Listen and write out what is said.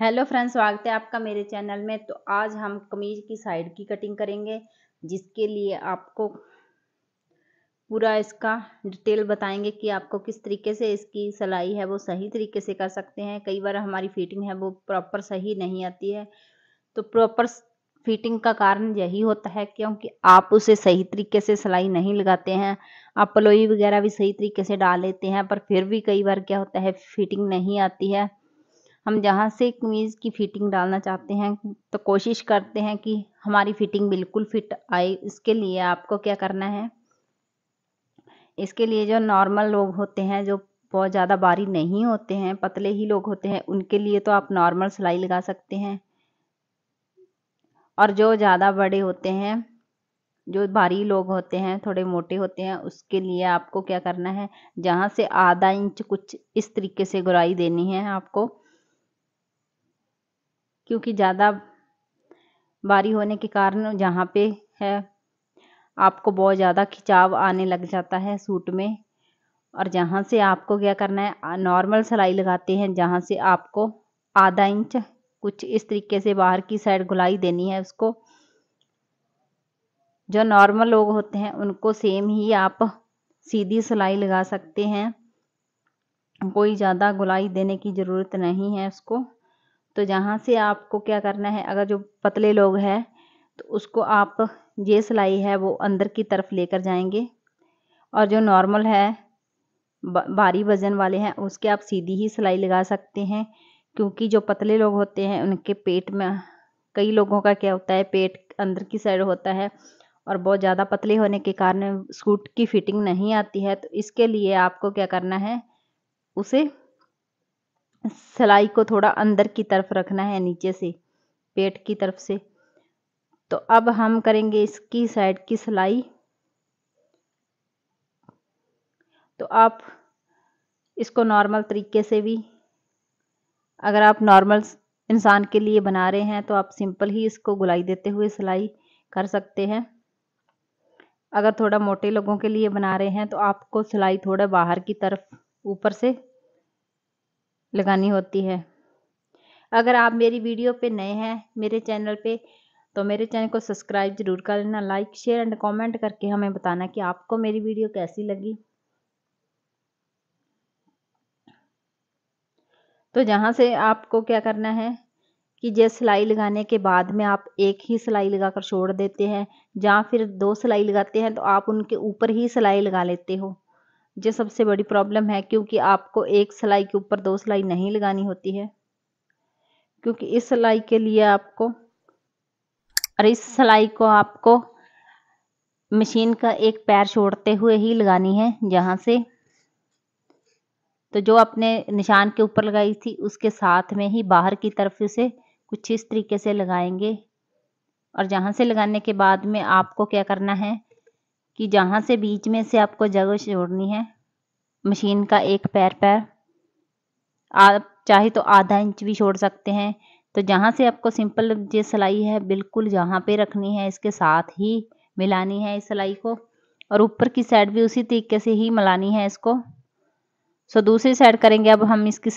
hello friends स्वागत है आपका मेरे चैनल में तो आज हम कमीज की साइड की कटिंग करेंगे जिसके लिए आपको पूरा इसका डिटेल बताएंगे कि आपको किस तरीके से इसकी सिलाई है वो सही तरीके से कर सकते हैं कई बार हमारी फिटिंग है वो प्रॉपर सही नहीं आती है तो प्रॉपर फिटिंग का कारण यही होता है क्योंकि आप उसे सही तरीके से सिलाई नहीं लगाते हैं आप पलोई वगैरह भी सही तरीके से डाल लेते हैं पर फिर भी कई बार क्या होता है फिटिंग नहीं आती है हम जहाँ से कमीज़ की फ़िटिंग डालना चाहते हैं तो कोशिश करते हैं कि हमारी फ़िटिंग बिल्कुल फिट आए इसके लिए आपको क्या करना है इसके लिए जो नॉर्मल लोग होते हैं जो बहुत ज़्यादा भारी नहीं होते हैं पतले ही लोग होते हैं उनके लिए तो आप नॉर्मल सिलाई लगा सकते हैं और जो ज़्यादा बड़े होते हैं जो भारी लोग होते हैं थोड़े मोटे होते हैं उसके लिए आपको क्या करना है जहाँ से आधा इंच कुछ इस तरीके से गुराई देनी है आपको क्योंकि ज़्यादा बारी होने के कारण जहाँ पे है आपको बहुत ज़्यादा खिंचाव आने लग जाता है सूट में और जहाँ से आपको क्या करना है नॉर्मल सिलाई लगाते हैं जहाँ से आपको आधा इंच कुछ इस तरीके से बाहर की साइड गुलाई देनी है उसको जो नॉर्मल लोग होते हैं उनको सेम ही आप सीधी सिलाई लगा सकते हैं कोई ज़्यादा गुलाई देने की ज़रूरत नहीं है उसको तो जहाँ से आपको क्या करना है अगर जो पतले लोग हैं तो उसको आप ये सिलाई है वो अंदर की तरफ लेकर जाएंगे और जो नॉर्मल है भारी वज़न वाले हैं उसके आप सीधी ही सिलाई लगा सकते हैं क्योंकि जो पतले लोग होते हैं उनके पेट में कई लोगों का क्या होता है पेट अंदर की साइड होता है और बहुत ज़्यादा पतले होने के कारण सूट की फिटिंग नहीं आती है तो इसके लिए आपको क्या करना है उसे सिलाई को थोड़ा अंदर की तरफ रखना है नीचे से पेट की तरफ से तो अब हम करेंगे इसकी साइड की सिलाई तो आप इसको नॉर्मल तरीके से भी अगर आप नॉर्मल इंसान के लिए बना रहे हैं तो आप सिंपल ही इसको गुलाई देते हुए सिलाई कर सकते हैं अगर थोड़ा मोटे लोगों के लिए बना रहे हैं तो आपको सिलाई थोड़ा बाहर की तरफ ऊपर से लगानी होती है अगर आप मेरी वीडियो पे नए हैं मेरे चैनल पे तो मेरे चैनल को सब्सक्राइब ज़रूर कर लेना लाइक शेयर एंड कमेंट करके हमें बताना कि आपको मेरी वीडियो कैसी लगी तो जहाँ से आपको क्या करना है कि जैसे सिलाई लगाने के बाद में आप एक ही सिलाई लगा कर छोड़ देते हैं या फिर दो सिलाई लगाते हैं तो आप उनके ऊपर ही सिलाई लगा लेते हो ये सबसे बड़ी प्रॉब्लम है क्योंकि आपको एक सिलाई के ऊपर दो सिलाई नहीं लगानी होती है क्योंकि इस सिलाई के लिए आपको और इस सिलाई को आपको मशीन का एक पैर छोड़ते हुए ही लगानी है जहाँ से तो जो आपने निशान के ऊपर लगाई थी उसके साथ में ही बाहर की तरफ उसे कुछ इस तरीके से लगाएंगे और जहाँ से लगाने के बाद में आपको क्या करना है कि जहाँ से बीच में से आपको जगह छोड़नी है मशीन का एक पैर पैर आप चाहे तो आधा इंच भी छोड़ सकते हैं तो जहाँ से आपको सिंपल जो सिलाई है बिल्कुल जहां पे रखनी है इसके साथ ही मिलानी है इस सिलाई को और ऊपर की साइड भी उसी तरीके से ही मिलानी है इसको सो दूसरी साइड करेंगे अब हम इसकी